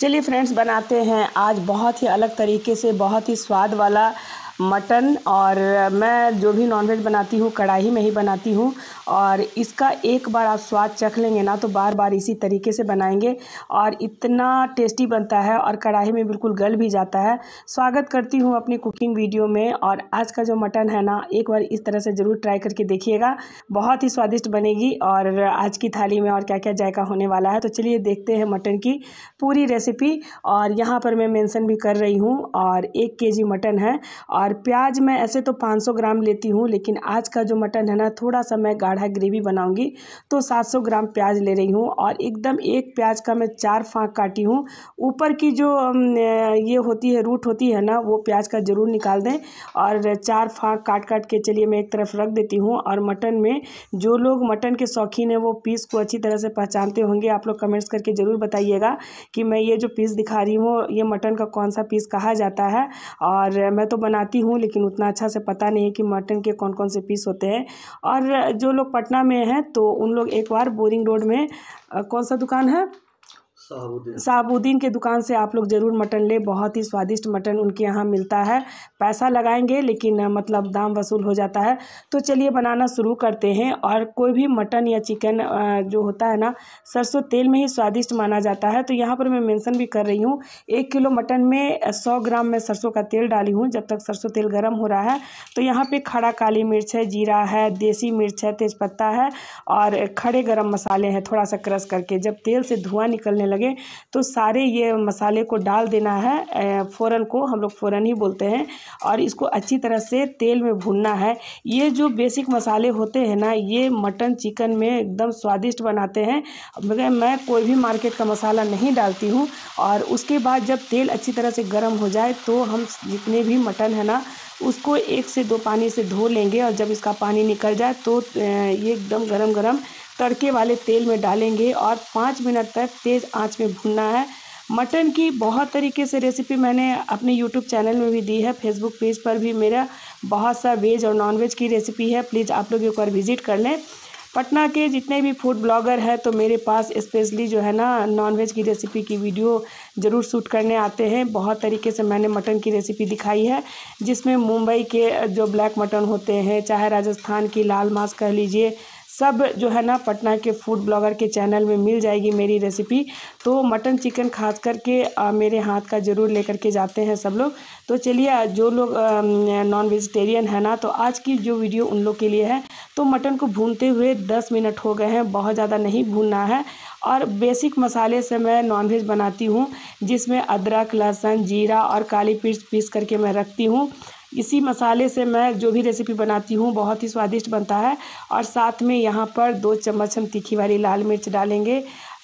चलिए फ्रेंड्स बनाते हैं आज बहुत ही अलग तरीके से बहुत ही स्वाद वाला मटन और मैं जो भी नॉनवेज बनाती हूँ कढ़ाई में ही बनाती हूँ और इसका एक बार आप स्वाद चख लेंगे ना तो बार बार इसी तरीके से बनाएंगे और इतना टेस्टी बनता है और कढ़ाई में बिल्कुल गल भी जाता है स्वागत करती हूँ अपनी कुकिंग वीडियो में और आज का जो मटन है ना एक बार इस तरह से ज़रूर ट्राई करके देखिएगा बहुत ही स्वादिष्ट बनेगी और आज की थाली में और क्या क्या जायका होने वाला है तो चलिए देखते हैं मटन की पूरी रेसिपी और यहाँ पर मैं मैंसन भी कर रही हूँ और एक के मटन है और और प्याज मैं ऐसे तो 500 ग्राम लेती हूँ लेकिन आज का जो मटन है ना थोड़ा सा मैं गाढ़ा ग्रेवी बनाऊँगी तो 700 ग्राम प्याज ले रही हूँ और एकदम एक प्याज का मैं चार फाँक काटी हूँ ऊपर की जो ये होती है रूट होती है ना वो प्याज का ज़रूर निकाल दें और चार फाँक काट काट के चलिए मैं एक तरफ रख देती हूँ और मटन में जो लोग मटन के शौकीन हैं वो पीस को अच्छी तरह से पहचानते होंगे आप लोग कमेंट्स करके ज़रूर बताइएगा कि मैं ये जो पीस दिखा रही हूँ ये मटन का कौन सा पीस कहा जाता है और मैं तो बनाती जानती हूँ लेकिन उतना अच्छा से पता नहीं है कि मटन के कौन कौन से पीस होते हैं और जो लोग पटना में हैं तो उन लोग एक बार बोरिंग रोड में कौन सा दुकान है साहबुद्दीन के दुकान से आप लोग ज़रूर मटन ले बहुत ही स्वादिष्ट मटन उनके यहाँ मिलता है पैसा लगाएंगे लेकिन मतलब दाम वसूल हो जाता है तो चलिए बनाना शुरू करते हैं और कोई भी मटन या चिकन जो होता है ना सरसों तेल में ही स्वादिष्ट माना जाता है तो यहाँ पर मैं मेंशन भी कर रही हूँ एक किलो मटन में सौ ग्राम मैं सरसों का तेल डाली हूँ जब तक सरसों तेल गर्म हो रहा है तो यहाँ पर खड़ा काली मिर्च है जीरा है देसी मिर्च है तेज़पत्ता है और खड़े गर्म मसाले हैं थोड़ा सा क्रस करके जब तेल से धुआँ निकलने लगे लगे तो सारे ये मसाले को डाल देना है फ़ौरन को हम लोग फ़ौरन ही बोलते हैं और इसको अच्छी तरह से तेल में भूनना है ये जो बेसिक मसाले होते हैं ना ये मटन चिकन में एकदम स्वादिष्ट बनाते हैं मगर मैं कोई भी मार्केट का मसाला नहीं डालती हूँ और उसके बाद जब तेल अच्छी तरह से गर्म हो जाए तो हम जितने भी मटन है ना उसको एक से दो पानी से धो लेंगे और जब इसका पानी निकल जाए तो ये एकदम गरम गरम तड़के वाले तेल में डालेंगे और पाँच मिनट तक तेज़ आंच में भूनना है मटन की बहुत तरीके से रेसिपी मैंने अपने यूट्यूब चैनल में भी दी है फेसबुक पेज पर भी मेरा बहुत सा वेज और नॉनवेज की रेसिपी है प्लीज़ आप लोग एक बार विज़िट कर लें पटना के जितने भी फूड ब्लॉगर हैं तो मेरे पास स्पेशली जो है ना नॉनवेज की रेसिपी की वीडियो ज़रूर शूट करने आते हैं बहुत तरीके से मैंने मटन की रेसिपी दिखाई है जिसमें मुंबई के जो ब्लैक मटन होते हैं चाहे राजस्थान की लाल मांस कह लीजिए सब जो है ना पटना के फूड ब्लॉगर के चैनल में मिल जाएगी मेरी रेसिपी तो मटन चिकन खास करके आ, मेरे हाथ का ज़रूर लेकर के जाते हैं सब लोग तो चलिए जो लोग नॉन वेजिटेरियन है ना तो आज की जो वीडियो उन लोग के लिए है तो मटन को भूनते हुए दस मिनट हो गए हैं बहुत ज़्यादा नहीं भूनना है और बेसिक मसाले से मैं नॉनवेज बनाती हूँ जिसमें अदरक लहसुन जीरा और काली मिर्च पीस करके मैं रखती हूँ इसी मसाले से मैं जो भी रेसिपी बनाती हूँ बहुत ही स्वादिष्ट बनता है और साथ में यहाँ पर दो चम्मच हम तीखी वाली लाल मिर्च डालेंगे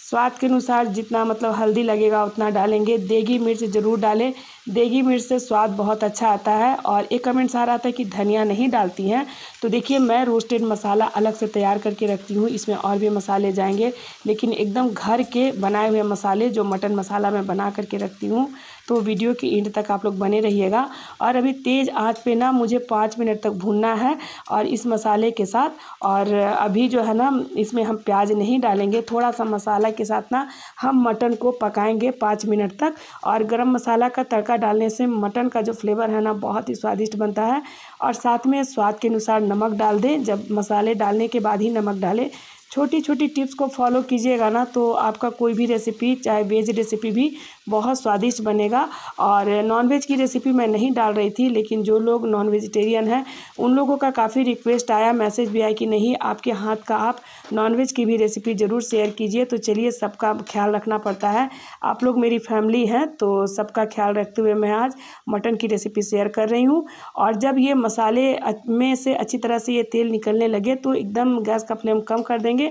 स्वाद के अनुसार जितना मतलब हल्दी लगेगा उतना डालेंगे देगी मिर्च ज़रूर डालें देगी मिर्च से स्वाद बहुत अच्छा आता है और एक कमेंट्स आ रहा था कि धनिया नहीं डालती हैं तो देखिए मैं रोस्टेड मसाला अलग से तैयार करके रखती हूँ इसमें और भी मसाले जाएंगे लेकिन एकदम घर के बनाए हुए मसाले जो मटन मसाला मैं बना करके रखती हूँ तो वीडियो के एंड तक आप लोग बने रहिएगा और अभी तेज़ आंच पे ना मुझे पाँच मिनट तक भूनना है और इस मसाले के साथ और अभी जो है ना इसमें हम प्याज नहीं डालेंगे थोड़ा सा मसाला के साथ ना हम मटन को पकाएंगे पाँच मिनट तक और गरम मसाला का तड़का डालने से मटन का जो फ्लेवर है ना बहुत ही स्वादिष्ट बनता है और साथ में स्वाद के अनुसार नमक डाल दें जब मसाले डालने के बाद ही नमक डालें छोटी छोटी टिप्स को फॉलो कीजिएगा ना तो आपका कोई भी रेसिपी चाहे वेज रेसिपी भी बहुत स्वादिष्ट बनेगा और नॉनवेज की रेसिपी मैं नहीं डाल रही थी लेकिन जो लोग नॉन वेजिटेरियन हैं उन लोगों का काफ़ी रिक्वेस्ट आया मैसेज भी आया कि नहीं आपके हाथ का आप नॉनवेज की भी रेसिपी ज़रूर शेयर कीजिए तो चलिए सबका ख्याल रखना पड़ता है आप लोग मेरी फैमिली हैं तो सबका ख्याल रखते हुए मैं आज मटन की रेसिपी शेयर कर रही हूँ और जब ये मसाले में से अच्छी तरह से ये तेल निकलने लगे तो एकदम गैस का फ्लेम कम कर देंगे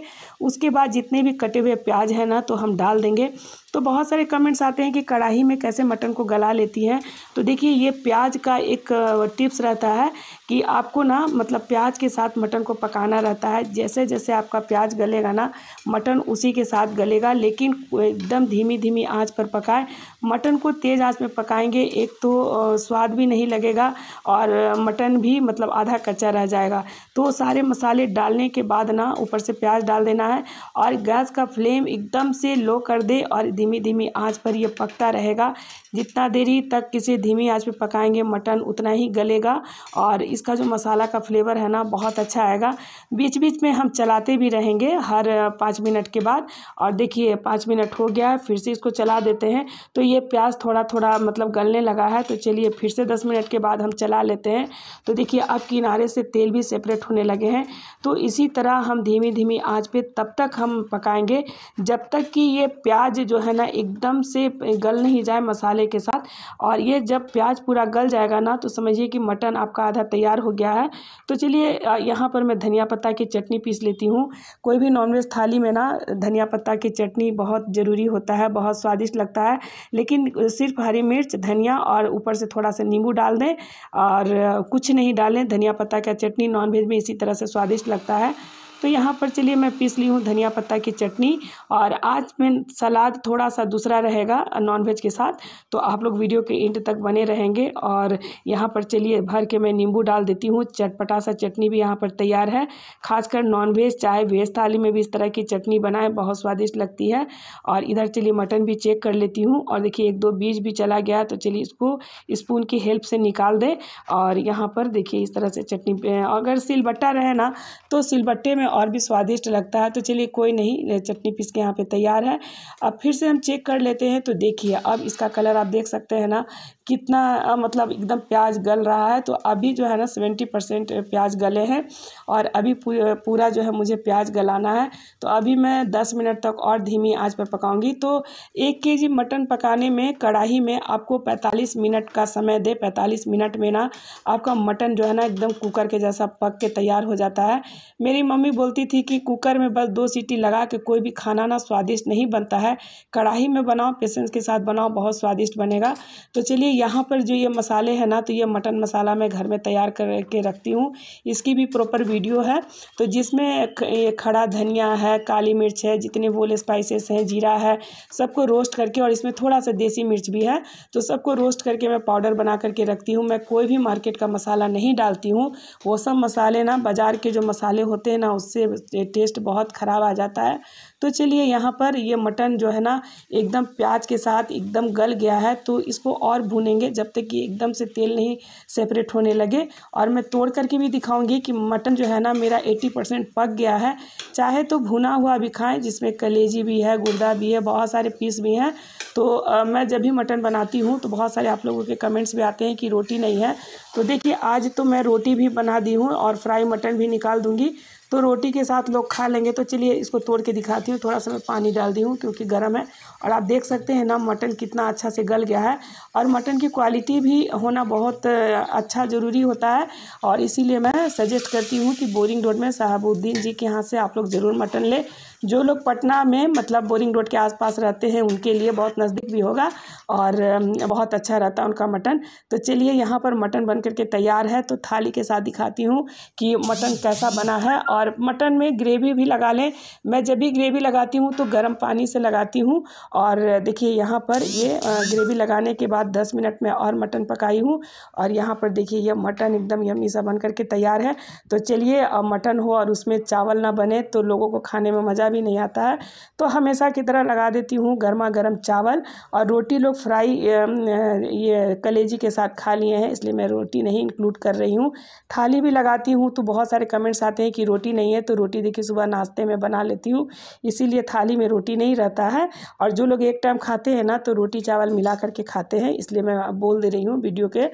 उसके बाद जितने भी कटे हुए प्याज हैं ना तो हम डाल देंगे तो बहुत सारे कमेंट्स आते हैं कि कढ़ाई में कैसे मटन को गला लेती हैं तो देखिए ये प्याज का एक टिप्स रहता है कि आपको ना मतलब प्याज के साथ मटन को पकाना रहता है जैसे जैसे आपका प्याज गलेगा ना मटन उसी के साथ गलेगा लेकिन एकदम धीमी धीमी आंच पर पकाएं मटन को तेज़ आंच में पकाएंगे एक तो स्वाद भी नहीं लगेगा और मटन भी मतलब आधा कच्चा रह जाएगा तो सारे मसाले डालने के बाद ना ऊपर से प्याज डाल देना है और गैस का फ्लेम एकदम से लो कर दे और धीमी धीमी आंच पर ये पकता रहेगा जितना देरी तक किसी धीमी आंच पे पकाएंगे मटन उतना ही गलेगा और इसका जो मसाला का फ्लेवर है ना बहुत अच्छा आएगा बीच बीच में हम चलाते भी रहेंगे हर पाँच मिनट के बाद और देखिए पाँच मिनट हो गया फिर से इसको चला देते हैं तो ये प्याज थोड़ा थोड़ा मतलब गलने लगा है तो चलिए फिर से दस मिनट के बाद हम चला लेते हैं तो देखिए अब किनारे से तेल भी सेपरेट होने लगे हैं तो इसी तरह हम धीमी धीमी आँच पर तब तक हम पकाएँगे जब तक कि ये प्याज जो है है ना एकदम से गल नहीं जाए मसाले के साथ और ये जब प्याज पूरा गल जाएगा ना तो समझिए कि मटन आपका आधा तैयार हो गया है तो चलिए यहाँ पर मैं धनिया पत्ता की चटनी पीस लेती हूँ कोई भी नॉनवेज थाली में ना धनिया पत्ता की चटनी बहुत ज़रूरी होता है बहुत स्वादिष्ट लगता है लेकिन सिर्फ हरी मिर्च धनिया और ऊपर से थोड़ा सा नींबू डाल दें और कुछ नहीं डालें धनिया पत्ता का चटनी नॉनवेज में इसी तरह से स्वादिष्ट लगता है तो यहाँ पर चलिए मैं पीस ली हूँ धनिया पत्ता की चटनी और आज मैं सलाद थोड़ा सा दूसरा रहेगा नॉनवेज के साथ तो आप लोग वीडियो के एंड तक बने रहेंगे और यहाँ पर चलिए भर के मैं नींबू डाल देती हूँ चटपटा सा चटनी भी यहाँ पर तैयार है खासकर नॉनवेज चाहे वेज थाली में भी इस तरह की चटनी बनाए बहुत स्वादिष्ट लगती है और इधर चलिए मटन भी चेक कर लेती हूँ और देखिए एक दो बीज भी चला गया तो चलिए इसको स्पून की हेल्प से निकाल दें और यहाँ पर देखिए इस तरह से चटनी अगर सिलबट्टा रहे ना तो सिलबट्टे में और भी स्वादिष्ट लगता है तो चलिए कोई नहीं चटनी पीस के यहाँ पे तैयार है अब फिर से हम चेक कर लेते हैं तो देखिए अब इसका कलर आप देख सकते हैं ना कितना आ, मतलब एकदम प्याज गल रहा है तो अभी जो है ना सेवेंटी परसेंट प्याज गले हैं और अभी पूरा जो है मुझे प्याज गलाना है तो अभी मैं दस मिनट तक और धीमी आँच पर पकाऊँगी तो एक के मटन पकाने में कढ़ाई में आपको पैंतालीस मिनट का समय दे पैंतालीस मिनट में ना आपका मटन जो है ना एकदम कुकर के जैसा पक के तैयार हो जाता है मेरी मम्मी बोलती थी कि कुकर में बस दो सीटी लगा के कोई भी खाना ना स्वादिष्ट नहीं बनता है कढ़ाई में बनाओ पेशेंस के साथ बनाओ बहुत स्वादिष्ट बनेगा तो चलिए यहाँ पर जो ये मसाले हैं ना तो ये मटन मसाला मैं घर में तैयार करके रखती हूँ इसकी भी प्रॉपर वीडियो है तो जिसमें ये खड़ा धनिया है काली मिर्च है जितने वोल स्पाइसेस हैं जीरा है सबको रोस्ट करके और इसमें थोड़ा सा देसी मिर्च भी है तो सबको रोस्ट करके मैं पाउडर बना करके रखती हूँ मैं कोई भी मार्केट का मसाला नहीं डालती हूँ वो सब मसाले ना बाज़ार के जो मसाले होते हैं ना उससे टेस्ट बहुत ख़राब आ जाता है तो चलिए यहाँ पर ये मटन जो है ना एकदम प्याज के साथ एकदम गल गया है तो इसको और भूनेंगे जब तक कि एकदम से तेल नहीं सेपरेट होने लगे और मैं तोड़ करके भी दिखाऊंगी कि मटन जो है ना मेरा 80 परसेंट पक गया है चाहे तो भुना हुआ भी खाएं जिसमें कलेजी भी है गुर्दा भी है बहुत सारे पीस भी हैं तो आ, मैं जब भी मटन बनाती हूँ तो बहुत सारे आप लोगों के कमेंट्स भी आते हैं कि रोटी नहीं है तो देखिए आज तो मैं रोटी भी बना दी हूँ और फ्राई मटन भी निकाल दूँगी तो रोटी के साथ लोग खा लेंगे तो चलिए इसको तोड़ के दिखाती हूँ थोड़ा सा मैं पानी डाल दी हूँ क्योंकि गर्म है और आप देख सकते हैं ना मटन कितना अच्छा से गल गया है और मटन की क्वालिटी भी होना बहुत अच्छा ज़रूरी होता है और इसीलिए मैं सजेस्ट करती हूँ कि बोरिंग रोड में साहबुद्दीन जी के यहाँ से आप लोग ज़रूर मटन लें जो लोग पटना में मतलब बोरिंग रोड के आसपास रहते हैं उनके लिए बहुत नज़दीक भी होगा और बहुत अच्छा रहता है उनका मटन तो चलिए यहाँ पर मटन बन करके तैयार है तो थाली के साथ दिखाती हूँ कि मटन कैसा बना है और मटन में ग्रेवी भी लगा लें मैं जब भी ग्रेवी लगाती हूँ तो गर्म पानी से लगाती हूँ और देखिए यहाँ पर ये ग्रेवी लगाने के बाद दस मिनट में और मटन पकाई हूँ और यहाँ पर देखिए यह मटन एकदम यमी सा बन करके तैयार है तो चलिए मटन हो और उसमें चावल ना बने तो लोगों को खाने में मज़ा भी नहीं आता है तो हमेशा की तरह लगा देती हूँ गर्मा गर्म चावल और रोटी लोग फ्राई ये कलेजी के साथ खा लिए हैं इसलिए मैं रोटी नहीं इंक्लूड कर रही हूँ थाली भी लगाती हूँ तो बहुत सारे कमेंट्स आते हैं कि रोटी नहीं है तो रोटी देखिए सुबह नाश्ते में बना लेती हूँ इसीलिए थाली में रोटी नहीं रहता है और जो लोग एक टाइम खाते हैं ना तो रोटी चावल मिला करके खाते हैं इसलिए मैं बोल दे रही हूँ वीडियो के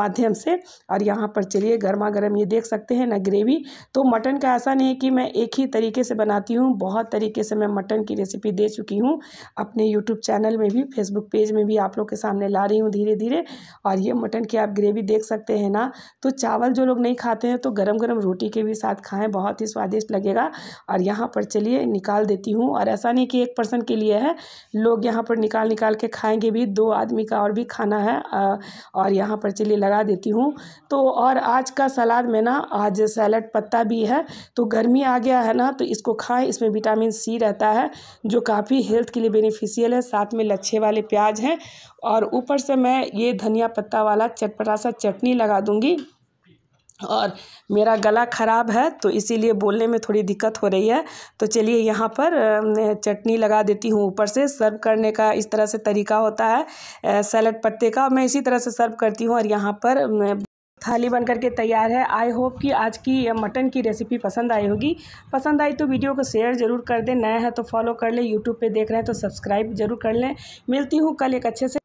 माध्यम से और यहाँ पर चलिए गर्मा गर्म ये देख सकते हैं ना ग्रेवी तो मटन का ऐसा नहीं है कि मैं एक ही तरीके से बनाती हूँ बहुत बहुत तरीके से मैं मटन की रेसिपी दे चुकी हूँ अपने यूट्यूब चैनल में भी फेसबुक पेज में भी आप लोग के सामने ला रही हूँ धीरे धीरे और ये मटन की आप ग्रेवी देख सकते हैं ना तो चावल जो लोग नहीं खाते हैं तो गर्म गर्म रोटी के भी साथ खाएं बहुत ही स्वादिष्ट लगेगा और यहाँ पर चलिए निकाल देती हूँ और ऐसा नहीं कि एक पर्सन के लिए है लोग यहाँ पर निकाल निकाल के खाएँगे भी दो आदमी का और भी खाना है और यहाँ पर चलिए लगा देती हूँ तो और आज का सलाद में ना आज सैलड पत्ता भी है तो गर्मी आ गया है ना तो इसको खाएं इसमें विटामिन विटामिन सी रहता है जो काफ़ी हेल्थ के लिए बेनिफिशियल है साथ में लच्छे वाले प्याज हैं और ऊपर से मैं ये धनिया पत्ता वाला चटपटा सा चटनी लगा दूँगी और मेरा गला ख़राब है तो इसीलिए बोलने में थोड़ी दिक्कत हो रही है तो चलिए यहाँ पर चटनी लगा देती हूँ ऊपर से सर्व करने का इस तरह से तरीका होता है सैलड पत्ते का मैं इसी तरह से सर्व करती हूँ और यहाँ पर थाली बन करके तैयार है आई होप कि आज की मटन की रेसिपी पसंद आई होगी पसंद आई तो वीडियो को शेयर ज़रूर कर दें नया है तो फॉलो कर लें यूट्यूब पर देख रहे हैं तो सब्सक्राइब जरूर कर लें मिलती हूँ कल एक अच्छे से